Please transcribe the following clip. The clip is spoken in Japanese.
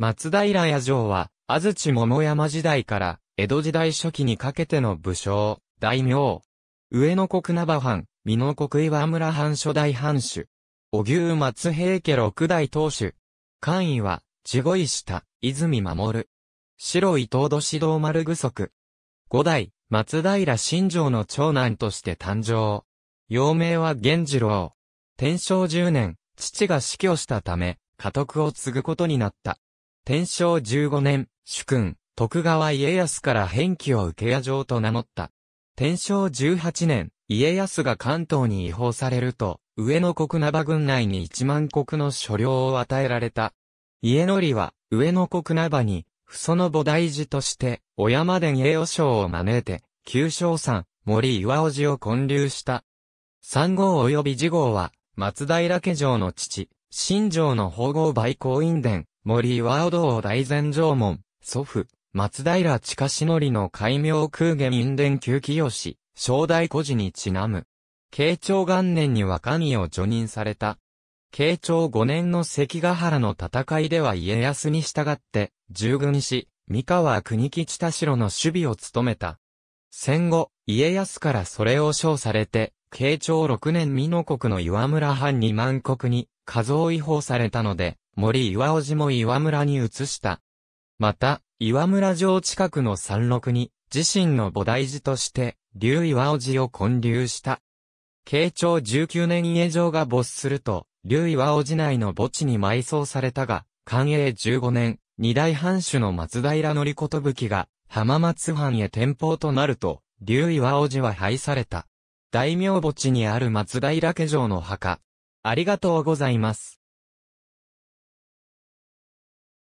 松平屋城は、安土桃山時代から、江戸時代初期にかけての武将、大名。上野国名場藩、美濃国岩村藩初代藩主。小牛松平家六代当主。官位は、地児下、泉守。白伊東戸指導丸具足。五代、松平新城の長男として誕生。幼名は源次郎。天正十年、父が死去したため、家督を継ぐことになった。天正15年、主君、徳川家康から返記を受け屋城と名乗った。天正18年、家康が関東に違法されると、上野国名軍内に1万国の所領を与えられた。家則は、上野国名に、父祖の菩提寺として、小山殿栄誉賞を招いて、旧正山、森岩尾寺を建立した。三号及び次号は、松平家城の父、新城の宝号梅光院殿、森和道大前城門、祖父、松平近則の改名空下民伝旧清、正代古事にちなむ。慶長元年に若身を除任された。慶長5年の関ヶ原の戦いでは家康に従って、従軍し、三河国吉田城の守備を務めた。戦後、家康からそれを称されて、慶長6年美濃国の岩村藩に、万国に、過剰違法されたので、森岩尾寺も岩村に移した。また、岩村城近くの山麓に、自身の菩提寺として、竜岩尾寺を建立した。慶長19年家城が没すると、竜岩尾寺内の墓地に埋葬されたが、寛永15年、二代藩主の松平則器が、浜松藩へ転保となると、竜岩尾寺は廃された。大名墓地にある松平家城の墓、ありがとうございます。